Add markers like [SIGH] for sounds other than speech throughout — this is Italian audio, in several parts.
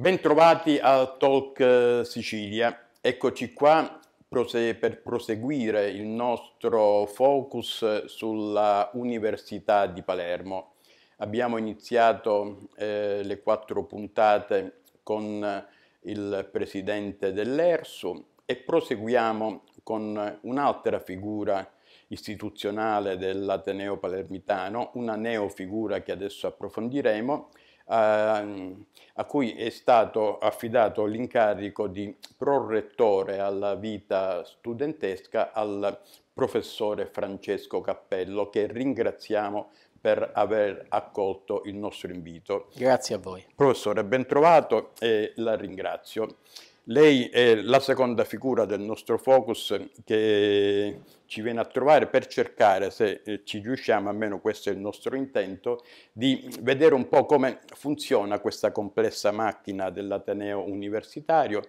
Bentrovati al Talk eh, Sicilia. Eccoci qua per proseguire il nostro focus sulla Università di Palermo. Abbiamo iniziato eh, le quattro puntate con il presidente dell'ERSU e proseguiamo con un'altra figura istituzionale dell'Ateneo Palermitano, una neofigura che adesso approfondiremo, a, a cui è stato affidato l'incarico di prorettore alla vita studentesca al professore Francesco Cappello, che ringraziamo per aver accolto il nostro invito. Grazie a voi. Professore, ben trovato e la ringrazio. Lei è la seconda figura del nostro focus che ci viene a trovare per cercare, se eh, ci riusciamo, almeno questo è il nostro intento, di vedere un po' come funziona questa complessa macchina dell'Ateneo universitario.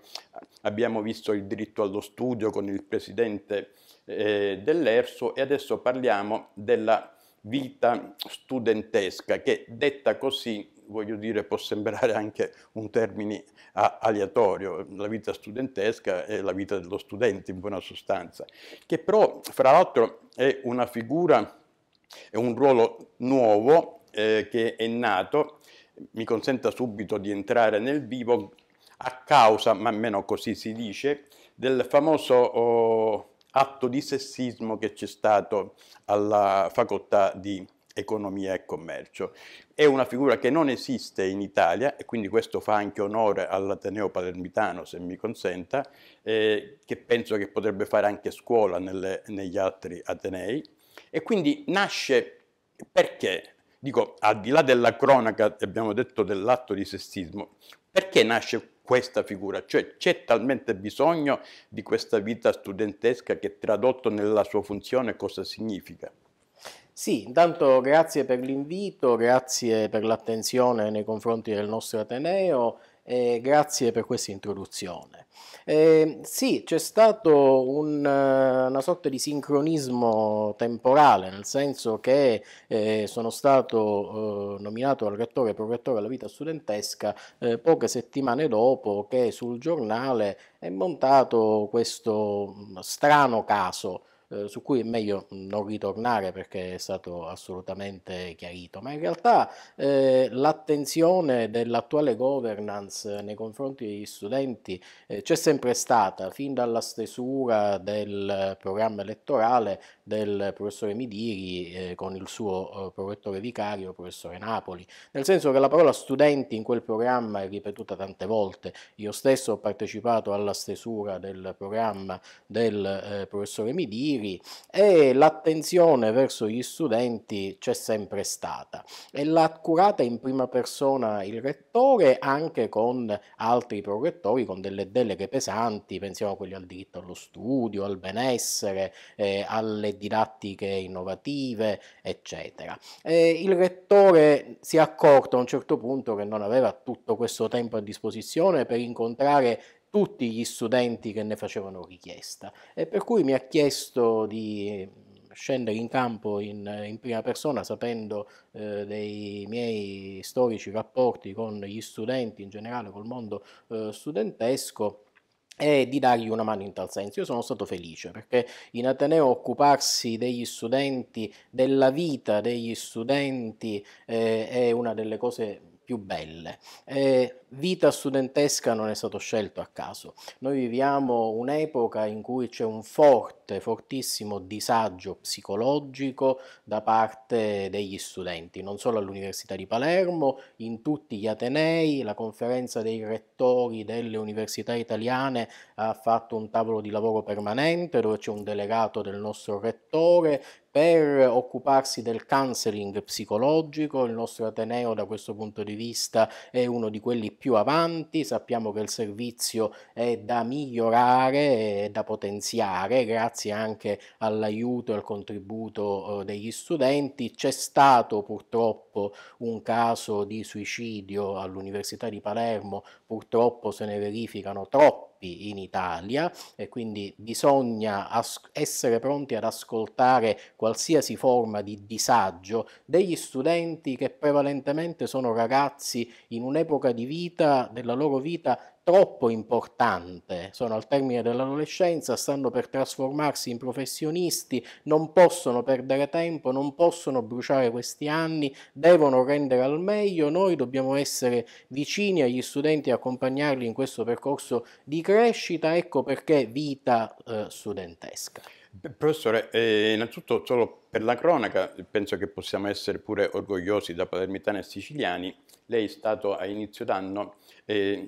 Abbiamo visto il diritto allo studio con il presidente eh, dell'ERSO e adesso parliamo della vita studentesca che detta così voglio dire, può sembrare anche un termine aleatorio, la vita studentesca è la vita dello studente in buona sostanza, che però fra l'altro è una figura, è un ruolo nuovo eh, che è nato, mi consenta subito di entrare nel vivo, a causa, ma almeno così si dice, del famoso... Oh, atto di sessismo che c'è stato alla facoltà di economia e commercio. È una figura che non esiste in Italia e quindi questo fa anche onore all'Ateneo Palermitano, se mi consenta, eh, che penso che potrebbe fare anche scuola nelle, negli altri Atenei. E quindi nasce perché, dico, al di là della cronaca, abbiamo detto dell'atto di sessismo, perché nasce questa figura, cioè c'è talmente bisogno di questa vita studentesca che tradotto nella sua funzione cosa significa? Sì, intanto grazie per l'invito, grazie per l'attenzione nei confronti del nostro Ateneo e grazie per questa introduzione. Eh, sì, c'è stato un, una sorta di sincronismo temporale, nel senso che eh, sono stato eh, nominato al rettore e prorettore alla vita studentesca eh, poche settimane dopo che sul giornale è montato questo mm, strano caso eh, su cui è meglio non ritornare perché è stato assolutamente chiarito, ma in realtà eh, l'attenzione dell'attuale governance nei confronti degli studenti eh, c'è sempre stata, fin dalla stesura del programma elettorale del professore Midiri eh, con il suo eh, prorettore vicario, professore Napoli, nel senso che la parola studenti in quel programma è ripetuta tante volte, io stesso ho partecipato alla stesura del programma del professore Midiri, motivi e l'attenzione verso gli studenti c'è sempre stata e l'ha curata in prima persona il rettore anche con altri prorettori con delle deleghe pesanti, pensiamo a quelli al diritto allo studio, al benessere, eh, alle didattiche innovative, eccetera. E il rettore si è accorto a un certo punto che non aveva tutto questo tempo a disposizione per incontrare tutti gli studenti che ne facevano richiesta e per cui mi ha chiesto di mm, scendere in campo in, in prima persona sapendo eh, dei miei storici rapporti con gli studenti in generale, col mondo eh, studentesco e di dargli una mano in tal senso. Io sono stato felice perché in Ateneo occuparsi degli studenti, della vita degli studenti eh, è una delle cose più belle. Eh, vita studentesca non è stato scelto a caso. Noi viviamo un'epoca in cui c'è un forte, fortissimo disagio psicologico da parte degli studenti, non solo all'Università di Palermo, in tutti gli Atenei, la conferenza dei rettori delle università italiane ha fatto un tavolo di lavoro permanente dove c'è un delegato del nostro rettore per occuparsi del counseling psicologico, il nostro Ateneo da questo punto di vista è uno di quelli più avanti, sappiamo che il servizio è da migliorare e da potenziare grazie anche all'aiuto e al contributo eh, degli studenti, c'è stato purtroppo un caso di suicidio all'Università di Palermo, purtroppo se ne verificano troppi troppi in Italia e quindi bisogna essere pronti ad ascoltare qualsiasi forma di disagio degli studenti che prevalentemente sono ragazzi in un'epoca di vita, della loro vita troppo importante, sono al termine dell'adolescenza, stanno per trasformarsi in professionisti, non possono perdere tempo, non possono bruciare questi anni, devono rendere al meglio, noi dobbiamo essere vicini agli studenti e accompagnarli in questo percorso di crescita, ecco perché vita eh, studentesca. Professore, eh, innanzitutto solo per la cronaca, penso che possiamo essere pure orgogliosi da palermitani e siciliani, lei è stato a inizio d'anno eh,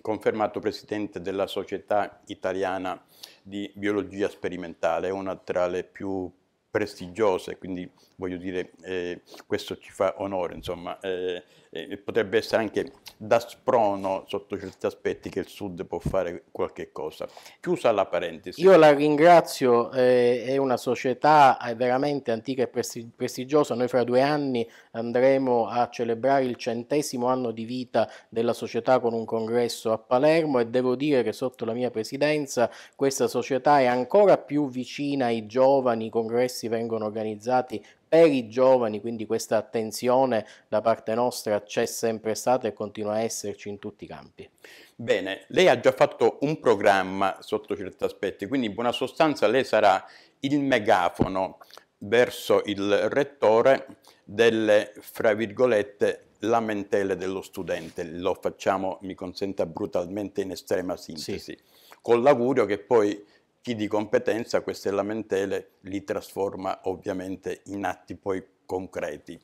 confermato presidente della Società Italiana di Biologia Sperimentale, una tra le più prestigiose, quindi voglio dire eh, questo ci fa onore, insomma, eh, eh, potrebbe essere anche da sprono sotto certi aspetti che il Sud può fare qualche cosa. Chiusa la parentesi. Io la ringrazio, eh, è una società eh, veramente antica e prestigiosa, noi fra due anni andremo a celebrare il centesimo anno di vita della società con un congresso a Palermo e devo dire che sotto la mia presidenza questa società è ancora più vicina ai giovani congressi congressi vengono organizzati per i giovani, quindi questa attenzione da parte nostra c'è sempre stata e continua a esserci in tutti i campi. Bene, lei ha già fatto un programma sotto certi aspetti, quindi in buona sostanza lei sarà il megafono verso il rettore delle, fra virgolette, lamentele dello studente, lo facciamo, mi consenta, brutalmente in estrema sintesi, sì. con l'augurio che poi chi di competenza queste lamentele li trasforma ovviamente in atti poi concreti.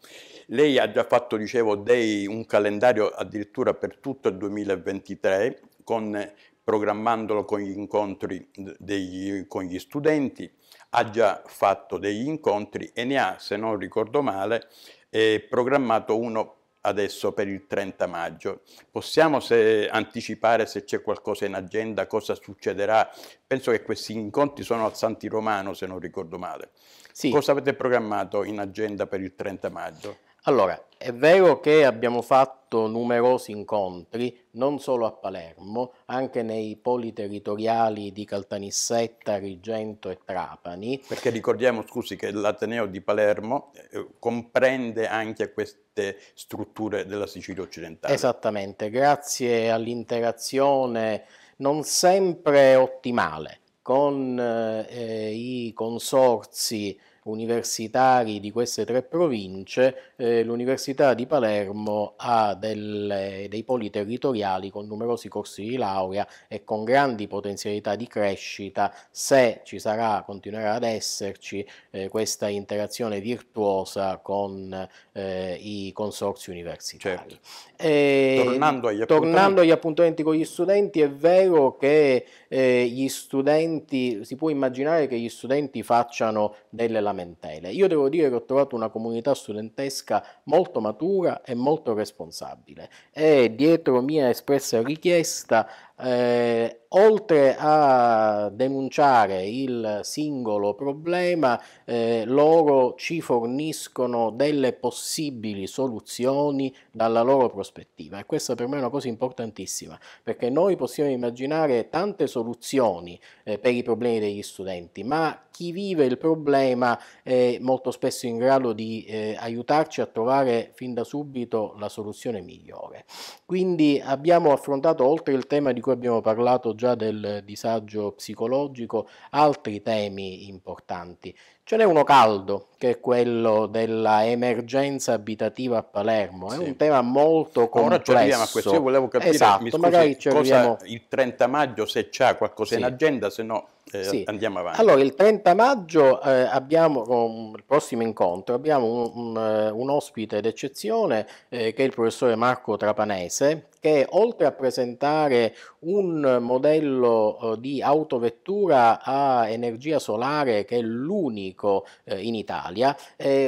Lei ha già fatto, dicevo, dei, un calendario addirittura per tutto il 2023, con, programmandolo con gli incontri degli, con gli studenti, ha già fatto degli incontri e ne ha, se non ricordo male, eh, programmato uno adesso per il 30 maggio. Possiamo se, anticipare se c'è qualcosa in agenda, cosa succederà? Penso che questi incontri sono al Santi Romano, se non ricordo male. Sì. Cosa avete programmato in agenda per il 30 maggio? Allora, è vero che abbiamo fatto numerosi incontri, non solo a Palermo, anche nei poli territoriali di Caltanissetta, Rigento e Trapani. Perché ricordiamo, scusi, che l'Ateneo di Palermo eh, comprende anche queste strutture della Sicilia occidentale. Esattamente, grazie all'interazione non sempre ottimale con eh, i consorsi universitari di queste tre province, eh, l'Università di Palermo ha delle, dei poli territoriali con numerosi corsi di laurea e con grandi potenzialità di crescita se ci sarà, continuerà ad esserci eh, questa interazione virtuosa con eh, i consorsi universitari. Certo. E, ehm, tornando, agli tornando, agli appuntamenti con gli studenti, è vero che eh, gli studenti, si può immaginare che gli studenti facciano delle lamentazioni lamentele. Io devo dire che ho trovato una comunità studentesca molto matura e molto responsabile e dietro mia espressa richiesta eh, oltre a denunciare il singolo problema, eh, loro ci forniscono delle possibili soluzioni dalla loro prospettiva e questa per me è una cosa importantissima perché noi possiamo immaginare tante soluzioni eh, per i problemi degli studenti, ma chi vive il problema è molto spesso in grado di eh, aiutarci a trovare fin da subito la soluzione migliore. Quindi abbiamo affrontato oltre il tema di cui abbiamo parlato già già del disagio psicologico, altri temi importanti. Ce n'è uno caldo, che è quello della emergenza abitativa a Palermo. È sì. un tema molto complesso. Ora ci arriviamo a questo. Io volevo capire esatto, scusi, cosa, il 30 maggio se c'è qualcosa sì. in agenda, se no eh, sì. andiamo avanti. Allora, il 30 maggio eh, abbiamo, con il prossimo incontro, abbiamo un, un, eh, un ospite d'eccezione eh, che è il professore Marco Trapanese, che oltre a presentare un modello eh, di autovettura a energia solare che è l'unico eh, in Italia,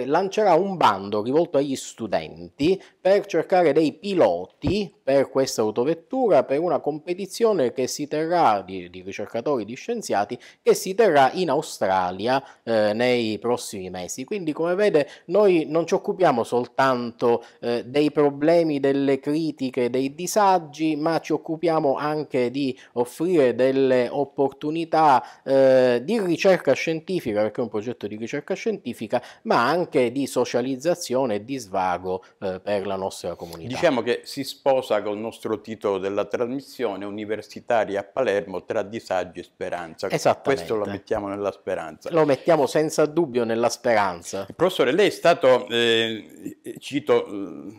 lancerà un bando rivolto agli studenti per cercare dei piloti per questa autovettura, per una competizione che si terrà di, di ricercatori, di scienziati, Stati che si terrà in Australia eh, nei prossimi mesi. Quindi come vede noi non ci occupiamo soltanto eh, dei problemi, delle critiche, dei disagi, ma ci occupiamo anche di offrire delle opportunità eh, di ricerca scientifica, perché è un progetto di ricerca scientifica, ma anche di socializzazione e di svago eh, per la nostra comunità. Diciamo che si sposa col nostro titolo della trasmissione universitaria a Palermo tra disagi e speranza. Esattamente. Questo lo mettiamo nella speranza. Lo mettiamo senza dubbio nella speranza. Professore, lei è stato, eh, cito, mm,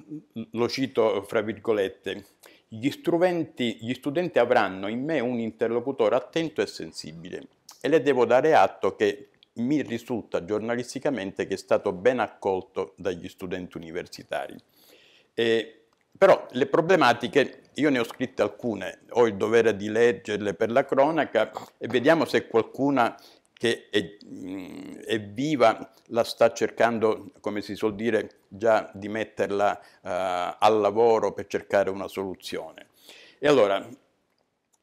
lo cito fra virgolette, gli, gli studenti avranno in me un interlocutore attento e sensibile e le devo dare atto che mi risulta giornalisticamente che è stato ben accolto dagli studenti universitari. E però le problematiche, io ne ho scritte alcune, ho il dovere di leggerle per la cronaca e vediamo se qualcuna che è, mm, è viva la sta cercando, come si suol dire, già di metterla uh, al lavoro per cercare una soluzione. E allora,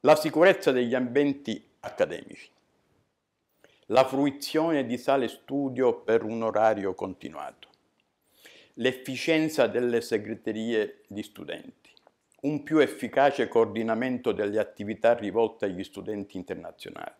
la sicurezza degli ambienti accademici, la fruizione di sale studio per un orario continuato, l'efficienza delle segreterie di studenti, un più efficace coordinamento delle attività rivolte agli studenti internazionali,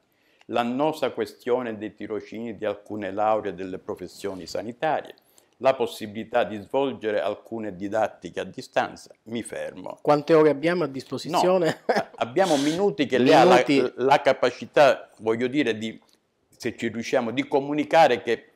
l'annosa questione dei tirocini di alcune lauree delle professioni sanitarie, la possibilità di svolgere alcune didattiche a distanza. Mi fermo. Quante ore abbiamo a disposizione? No, [LAUGHS] abbiamo minuti che minuti. lei ha la, la capacità, voglio dire, di, se ci riusciamo, di comunicare che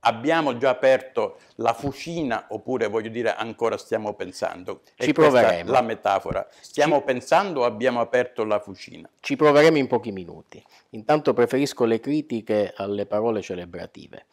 abbiamo già aperto la fucina oppure voglio dire ancora stiamo pensando? E Ci proveremo. La metafora. Stiamo Ci... pensando o abbiamo aperto la fucina? Ci proveremo in pochi minuti. Intanto preferisco le critiche alle parole celebrative.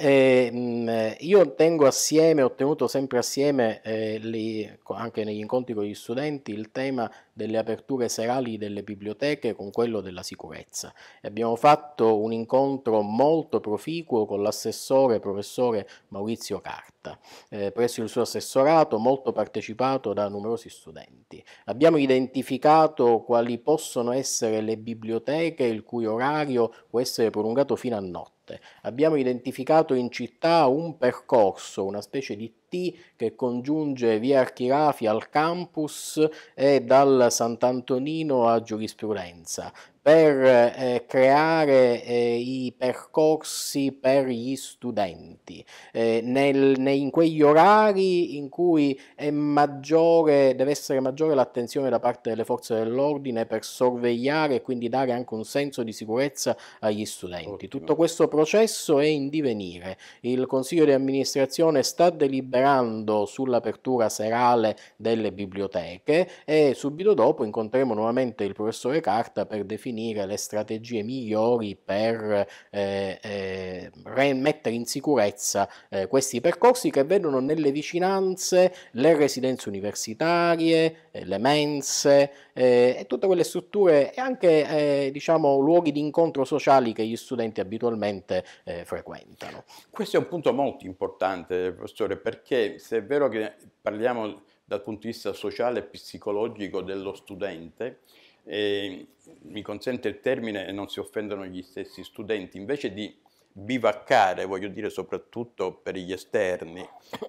E, ehm, io tengo assieme, ho tenuto sempre assieme, eh, le, anche negli incontri con gli studenti, il tema delle aperture serali delle biblioteche con quello della sicurezza. abbiamo fatto un incontro molto proficuo con l'assessore professore Maurizio Carta, eh, presso il suo assessorato, molto partecipato da numerosi studenti. Abbiamo identificato quali possono essere le biblioteche il cui orario può essere prolungato fino a notte Abbiamo identificato in città un percorso, una specie di T che congiunge via Archirafi al campus e dal Sant'Antonino a giurisprudenza per eh, creare eh, i percorsi per gli studenti eh, nel, nei, in quegli orari in cui maggiore, deve essere maggiore l'attenzione da parte delle forze dell'ordine per sorvegliare e quindi dare anche un senso di sicurezza agli studenti. Ottimo. Tutto questo processo è in divenire. Il Consiglio di amministrazione sta deliberando interverando sull'apertura serale delle biblioteche e subito dopo incontreremo nuovamente il professore Carta per definire le strategie migliori per eh, eh, mettere in sicurezza eh, questi percorsi che vedono nelle vicinanze le residenze universitarie, eh, le mense, eh, e tutte quelle strutture e anche eh, diciamo, luoghi di incontro sociali che gli studenti abitualmente eh, frequentano. Questo è un punto molto importante, professore, perché se è vero che parliamo dal punto di vista sociale e psicologico dello studente, eh, mi consente il termine e non si offendono gli stessi studenti, invece di bivaccare, voglio dire soprattutto per gli esterni,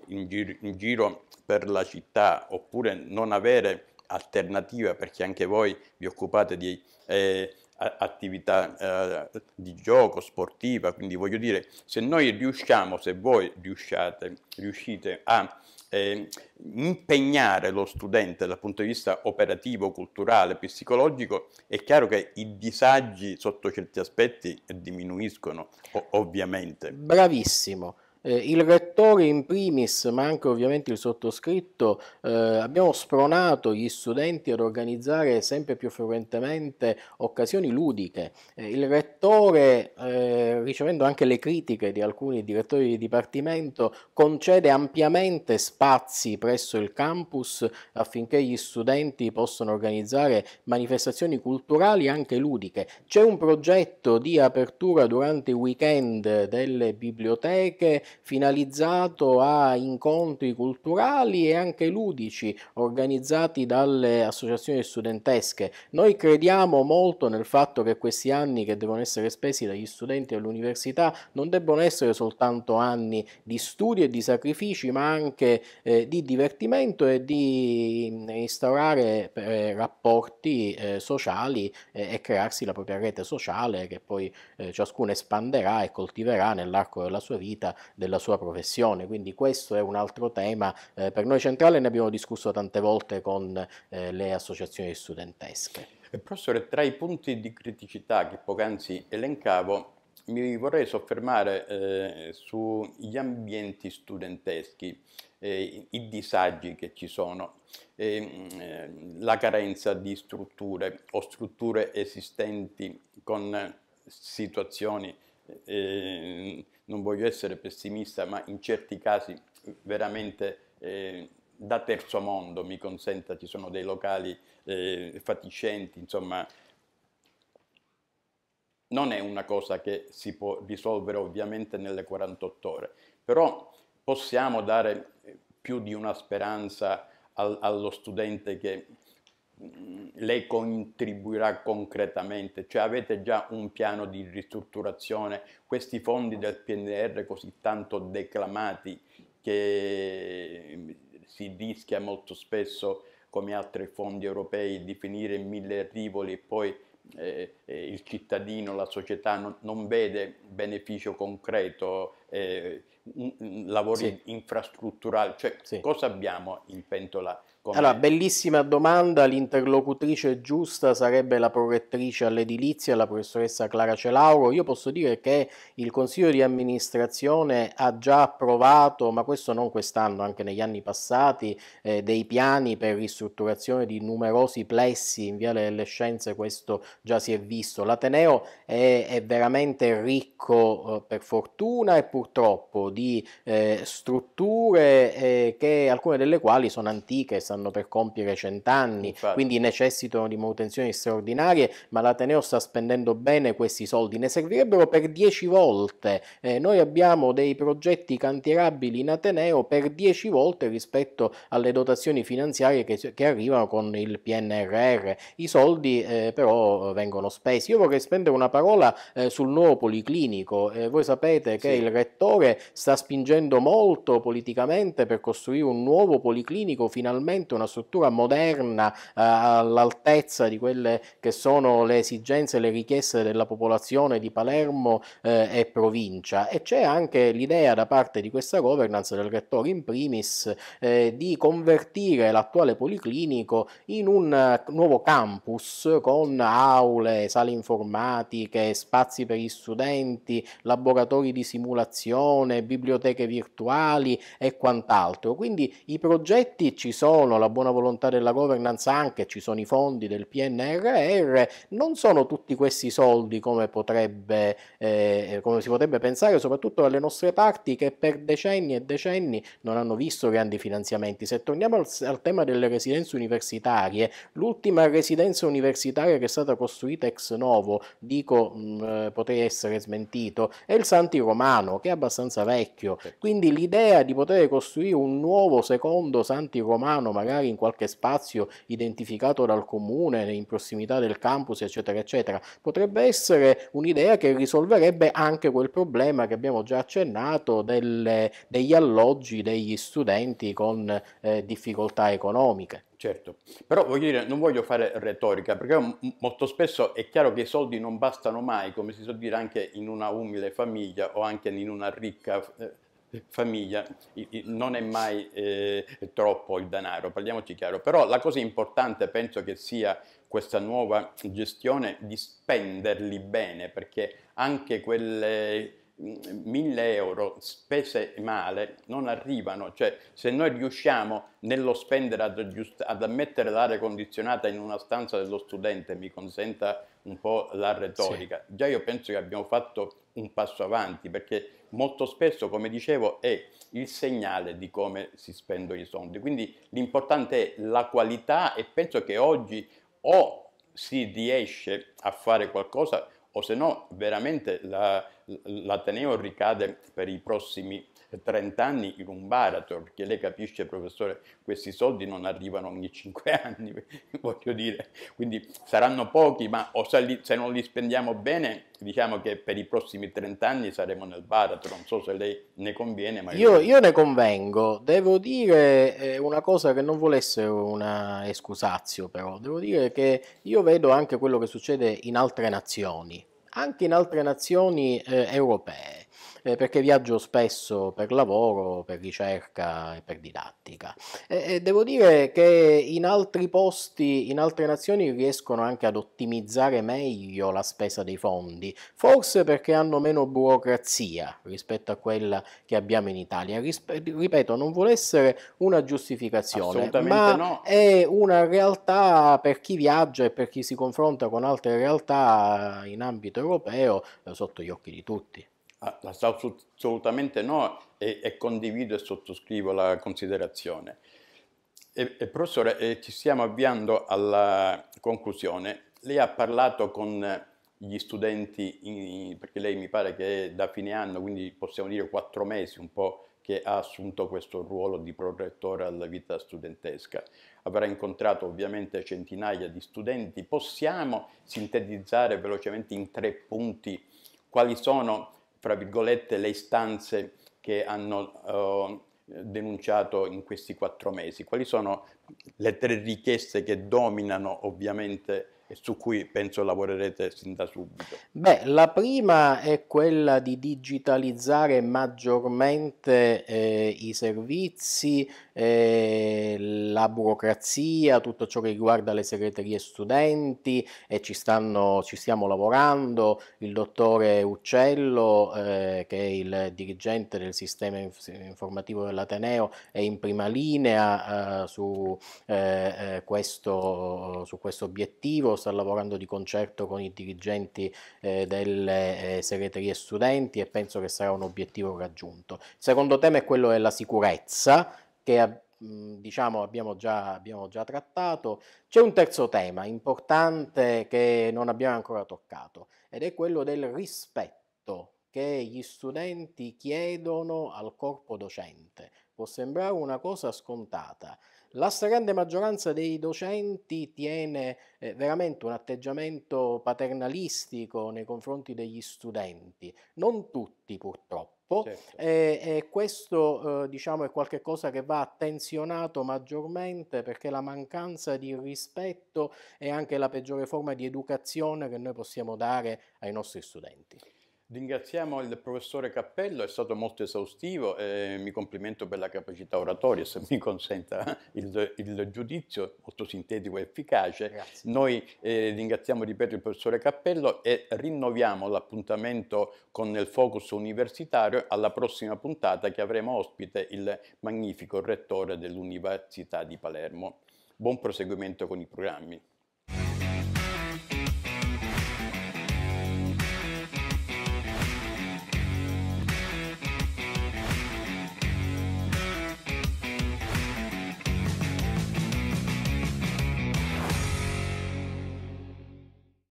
in, giro, in giro per la città, oppure non avere alternativa, perché anche voi vi occupate di eh, attività eh, di gioco sportiva, quindi voglio dire, se noi riusciamo, se voi riusciate, riuscite a eh, impegnare lo studente dal punto di vista operativo, culturale, psicologico, è chiaro che i disagi sotto certi aspetti diminuiscono, ovviamente. Bravissimo. Eh, il rettore in primis, ma anche ovviamente il sottoscritto, eh, abbiamo spronato gli studenti ad organizzare sempre più frequentemente occasioni ludiche. Eh, il rettore, eh, ricevendo anche le critiche di alcuni direttori di dipartimento, concede ampiamente spazi presso il campus affinché gli studenti possano organizzare manifestazioni culturali anche ludiche. C'è un progetto di apertura durante i weekend delle biblioteche finalizzato a incontri culturali e anche ludici organizzati dalle associazioni studentesche. Noi crediamo molto nel fatto che questi anni che devono essere spesi dagli studenti all'università non debbano essere soltanto anni di studio e di sacrifici, ma anche eh, di divertimento e di mm, instaurare eh, rapporti eh, sociali eh, e crearsi la propria rete sociale che poi eh, ciascuno espanderà e coltiverà nell'arco della sua vita della sua professione, quindi questo è un altro tema eh, per noi centrale, ne abbiamo discusso tante volte con eh, le associazioni studentesche. Eh, professore, tra i punti di criticità che poc'anzi elencavo, mi vorrei soffermare eh, sugli ambienti studenteschi, eh, i disagi che ci sono, mm, eh, la carenza di strutture o strutture esistenti con situazioni eh, non voglio essere pessimista, ma in certi casi eh, veramente eh, da terzo mondo, mi consenta, ci sono dei locali eh, fatiscenti, insomma, non è una cosa che si può risolvere ovviamente nelle 48 ore, però possiamo dare eh, più di una speranza al, allo studente che lei contribuirà concretamente, cioè avete già un piano di ristrutturazione, questi fondi del PNR così tanto declamati che si rischia molto spesso come altri fondi europei di finire in mille rivoli e poi eh, eh, il cittadino, la società non, non vede beneficio concreto, eh, un, un lavori sì. infrastrutturali, cioè sì. cosa abbiamo in pentola po'. Allora, meglio. bellissima domanda, l'interlocutrice giusta sarebbe la prorettrice all'edilizia, la professoressa Clara Celauro. Io posso dire che il Consiglio di amministrazione ha già approvato, ma questo non quest'anno, anche negli anni passati, eh, dei piani per ristrutturazione di numerosi plessi in Viale delle Scienze, questo già si è visto. L'Ateneo è, è veramente ricco, eh, per fortuna e purtroppo, di eh, strutture eh, che alcune delle quali sono antiche, stanno stanno per compiere cent'anni, quindi necessitano di manutenzioni straordinarie, ma l'Ateneo sta spendendo bene questi soldi, ne servirebbero per dieci volte. Eh, noi abbiamo dei progetti cantierabili in Ateneo per dieci volte rispetto alle dotazioni finanziarie che, che arrivano con il PNRR. I soldi eh, però vengono spesi. Io vorrei spendere una parola eh, sul nuovo policlinico. Eh, voi sapete che sì. il rettore sta spingendo molto politicamente per costruire un nuovo policlinico finalmente veramente una struttura moderna eh, all'altezza di quelle che sono le esigenze e le richieste della popolazione di Palermo eh, e provincia e c'è anche l'idea da parte di questa governance del rettore in primis eh, di convertire l'attuale policlinico in un eh, nuovo campus con aule, sale informatiche, spazi per gli studenti, laboratori di simulazione, biblioteche virtuali e quant'altro. Quindi i progetti ci sono buono, la buona volontà della governance anche, ci sono i fondi del PNRR, non sono tutti questi soldi come, potrebbe, eh, come si potrebbe pensare, soprattutto dalle nostre parti che per decenni e decenni non hanno visto grandi finanziamenti. Se torniamo al, al tema delle residenze universitarie, l'ultima residenza universitaria che è stata costruita ex novo, dico mh, mm, eh, potrei essere smentito, è il Santi Romano, che è abbastanza vecchio, quindi l'idea di poter costruire un nuovo secondo Santi Romano, magari in qualche spazio identificato dal comune, in prossimità del campus, eccetera, eccetera. Potrebbe essere un'idea che risolverebbe anche quel problema che abbiamo già accennato delle, degli alloggi degli studenti con eh, difficoltà economiche. Certo, però voglio dire, non voglio fare retorica, perché molto spesso è chiaro che i soldi non bastano mai, come si suol dire anche in una umile famiglia o anche in una ricca eh, famiglia non è mai eh, troppo il denaro, parliamoci chiaro, però la cosa importante penso che sia questa nuova gestione di spenderli bene, perché anche quelle 1000 euro spese male non arrivano, cioè se noi riusciamo nello spendere ad, aggiust- ad ammettere l'aria condizionata in una stanza dello studente, mi consenta un po' la retorica, sì. già io penso che abbiamo fatto un passo avanti perché molto spesso, come dicevo, è il segnale di come si spendono i soldi, quindi l'importante è la qualità e penso che oggi o si riesce a fare qualcosa o se no veramente l'Ateneo ricade per i prossimi 30 anni in un baratro, perché lei capisce, professore, questi soldi non arrivano ogni 5 [LAUGHS] anni, voglio dire, quindi saranno pochi, ma li, se non li spendiamo bene, diciamo che per i prossimi 30 anni saremo nel baratro, non so se lei ne conviene. Ma io, io ne convengo, devo dire eh, una cosa che non vuole essere una escusazio però, devo dire che io vedo anche quello che succede in altre nazioni, anche in altre nazioni eh, europee eh, perché viaggio spesso per lavoro, per ricerca e per didattica. E, e devo dire che in altri posti, in altre nazioni riescono anche ad ottimizzare meglio la spesa dei fondi, forse perché hanno meno burocrazia rispetto a quella che abbiamo in Italia. Rispe ripeto, non vuole essere una giustificazione, ma no. è una realtà per chi viaggia e per chi si confronta con altre realtà in ambito europeo eh, sotto gli occhi di tutti. Ah, assolutamente no e, e condivido e sottoscrivo la considerazione. E, e professore, eh, ci stiamo avviando alla conclusione. Lei ha parlato con gli studenti, in, perché lei mi pare che è da fine anno, quindi possiamo dire quattro mesi un po' che ha assunto questo ruolo di protettore alla vita studentesca. Avrà incontrato ovviamente centinaia di studenti. Possiamo sintetizzare velocemente in tre punti quali sono fra virgolette, le istanze che hanno eh, denunciato in questi quattro mesi? Quali sono le tre richieste che dominano ovviamente e su cui penso lavorerete sin da subito? Beh, la prima è quella di digitalizzare maggiormente eh, i servizi, eh, la burocrazia, tutto ciò che riguarda le segreterie studenti e ci, stanno, ci stiamo lavorando. Il dottore Uccello, eh, che è il dirigente del sistema informativo dell'Ateneo, è in prima linea eh, su eh, eh, questo, su questo obiettivo sta lavorando di concerto con i dirigenti eh, delle eh, segreterie studenti e penso che sarà un obiettivo raggiunto. Il secondo tema è quello della sicurezza che diciamo abbiamo già, abbiamo già trattato. C'è un terzo tema importante che non abbiamo ancora toccato ed è quello del rispetto che gli studenti chiedono al corpo docente. Può sembrare una cosa scontata, la stragrande maggioranza dei docenti tiene eh, veramente un atteggiamento paternalistico nei confronti degli studenti, non tutti purtroppo. Certo. E, eh, e, questo eh, diciamo è qualcosa che va attenzionato maggiormente perché la mancanza di rispetto è anche la peggiore forma di educazione che noi possiamo dare ai nostri studenti. Ringraziamo il professore Cappello, è stato molto esaustivo e mi complimento per la capacità oratoria, se mi consenta il, il giudizio, molto sintetico e efficace. Grazie. Noi eh, ringraziamo, ripeto, il professore Cappello e rinnoviamo l'appuntamento con il Focus Universitario alla prossima puntata che avremo ospite il magnifico rettore dell'Università di Palermo. Buon proseguimento con i programmi.